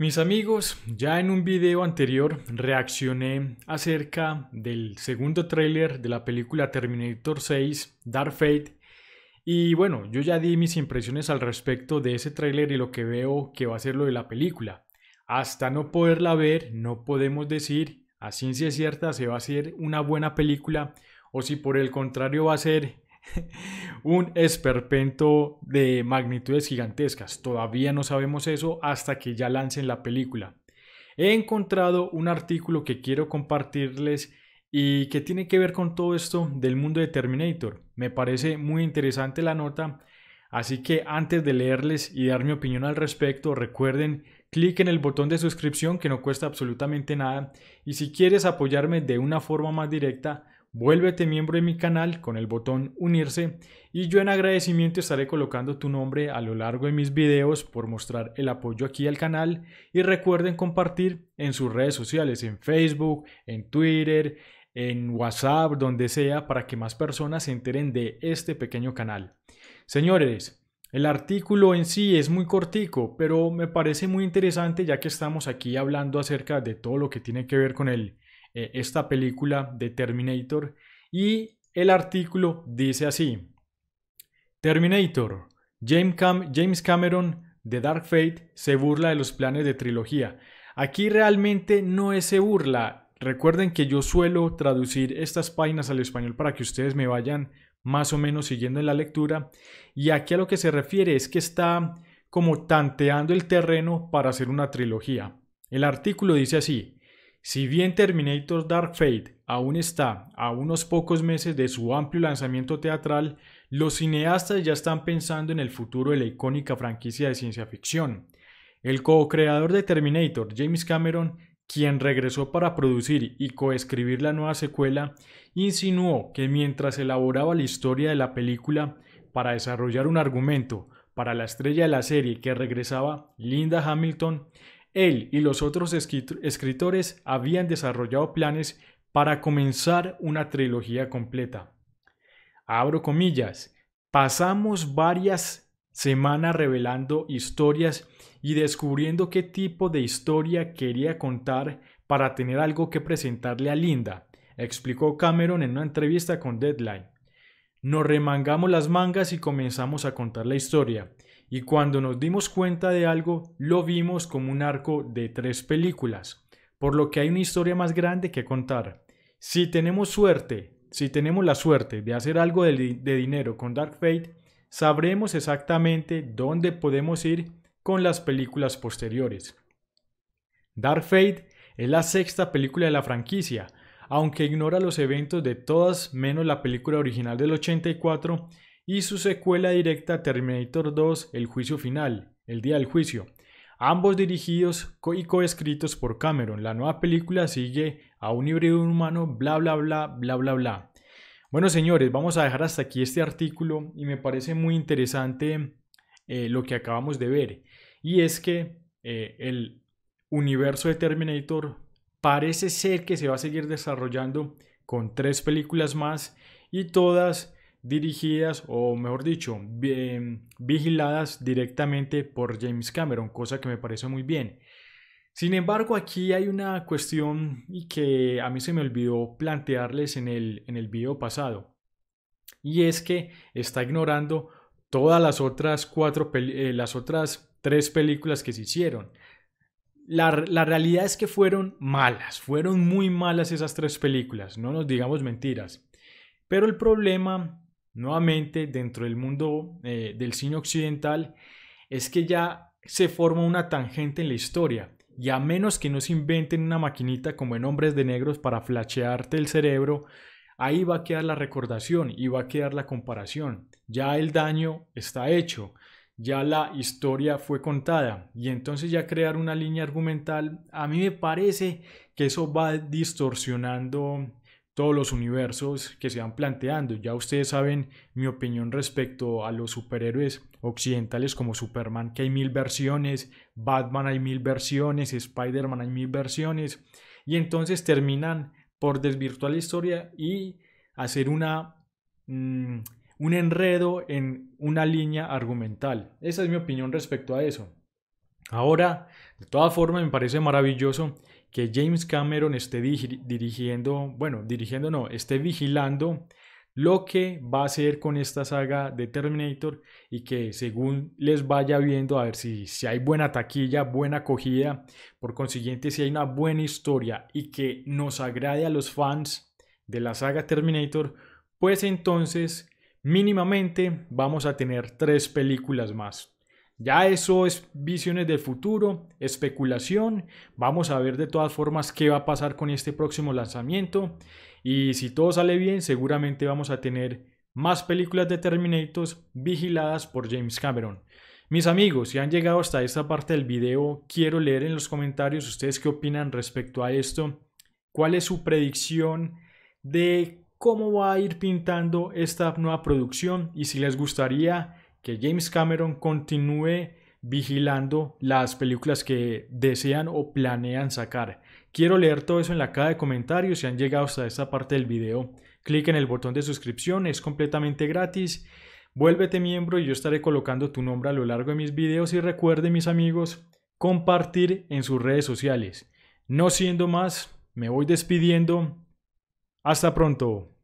Mis amigos, ya en un video anterior reaccioné acerca del segundo tráiler de la película Terminator 6, Dark Fate. Y bueno, yo ya di mis impresiones al respecto de ese tráiler y lo que veo que va a ser lo de la película. Hasta no poderla ver, no podemos decir a ciencia cierta si va a ser una buena película o si por el contrario va a ser un esperpento de magnitudes gigantescas. Todavía no sabemos eso hasta que ya lancen la película. He encontrado un artículo que quiero compartirles y que tiene que ver con todo esto del mundo de Terminator. Me parece muy interesante la nota, así que antes de leerles y dar mi opinión al respecto, recuerden clic en el botón de suscripción que no cuesta absolutamente nada y si quieres apoyarme de una forma más directa, Vuélvete miembro de mi canal con el botón unirse y yo en agradecimiento estaré colocando tu nombre a lo largo de mis videos por mostrar el apoyo aquí al canal y recuerden compartir en sus redes sociales, en Facebook, en Twitter, en WhatsApp, donde sea, para que más personas se enteren de este pequeño canal. Señores, el artículo en sí es muy cortico, pero me parece muy interesante ya que estamos aquí hablando acerca de todo lo que tiene que ver con el eh, esta película de Terminator y el artículo dice así, Terminator, James, James Cameron de Dark Fate se burla de los planes de trilogía. Aquí realmente no es se burla. Recuerden que yo suelo traducir estas páginas al español para que ustedes me vayan más o menos siguiendo en la lectura. Y aquí a lo que se refiere es que está como tanteando el terreno para hacer una trilogía. El artículo dice así, si bien Terminator Dark Fate aún está a unos pocos meses de su amplio lanzamiento teatral, los cineastas ya están pensando en el futuro de la icónica franquicia de ciencia ficción. El co-creador de Terminator, James Cameron, quien regresó para producir y coescribir la nueva secuela, insinuó que mientras elaboraba la historia de la película para desarrollar un argumento para la estrella de la serie que regresaba, Linda Hamilton, él y los otros escritores habían desarrollado planes para comenzar una trilogía completa. Abro comillas, pasamos varias semanas revelando historias y descubriendo qué tipo de historia quería contar para tener algo que presentarle a Linda, explicó Cameron en una entrevista con Deadline. Nos remangamos las mangas y comenzamos a contar la historia y cuando nos dimos cuenta de algo lo vimos como un arco de tres películas, por lo que hay una historia más grande que contar. Si tenemos suerte, si tenemos la suerte de hacer algo de, de dinero con Dark Fate, sabremos exactamente dónde podemos ir con las películas posteriores. Dark Fate es la sexta película de la franquicia, aunque ignora los eventos de todas menos la película original del 84, y su secuela directa Terminator 2, El Juicio Final, El Día del Juicio, ambos dirigidos y coescritos por Cameron. La nueva película sigue a un híbrido humano, bla, bla, bla, bla, bla, bla. Bueno, señores, vamos a dejar hasta aquí este artículo y me parece muy interesante eh, lo que acabamos de ver. Y es que eh, el universo de Terminator parece ser que se va a seguir desarrollando con tres películas más y todas dirigidas o mejor dicho, em, vigiladas directamente por James Cameron, cosa que me parece muy bien. Sin embargo, aquí hay una cuestión y que a mí se me olvidó plantearles en el, en el video pasado. Y es que está ignorando todas las otras cuatro, eh, las otras tres películas que se hicieron. La, la, realidad es que fueron malas, fueron muy malas esas tres películas, no nos digamos mentiras. Pero el problema nuevamente dentro del mundo eh, del cine occidental es que ya se forma una tangente en la historia. Y a menos que no se inventen una maquinita como en Hombres de Negros para flashearte el cerebro, ahí va a quedar la recordación y va a quedar la comparación. Ya el daño está hecho, ya la historia fue contada y entonces ya crear una línea argumental, a mí me parece que eso va distorsionando todos los universos que se van planteando. Ya ustedes saben mi opinión respecto a los superhéroes occidentales como Superman, que hay mil versiones, Batman hay mil versiones, Spider-Man hay mil versiones, y entonces terminan por desvirtuar la historia y hacer una, mm, un enredo en una línea argumental. Esa es mi opinión respecto a eso. Ahora, de todas formas, me parece maravilloso que James Cameron esté dirigiendo, bueno, dirigiendo no, esté vigilando lo que va a hacer con esta saga de Terminator y que según les vaya viendo a ver si, si hay buena taquilla, buena acogida, por consiguiente si hay una buena historia y que nos agrade a los fans de la saga Terminator, pues entonces mínimamente vamos a tener tres películas más. Ya eso es visiones del futuro, especulación. Vamos a ver de todas formas qué va a pasar con este próximo lanzamiento. Y si todo sale bien, seguramente vamos a tener más películas de Terminator vigiladas por James Cameron. Mis amigos, si han llegado hasta esta parte del video, quiero leer en los comentarios ustedes qué opinan respecto a esto. ¿Cuál es su predicción de cómo va a ir pintando esta nueva producción? Y si les gustaría que James Cameron continúe vigilando las películas que desean o planean sacar. Quiero leer todo eso en la caja de comentarios. Si han llegado hasta esta parte del video, clic en el botón de suscripción, es completamente gratis. Vuélvete miembro y yo estaré colocando tu nombre a lo largo de mis videos y recuerde mis amigos compartir en sus redes sociales. No siendo más, me voy despidiendo. Hasta pronto.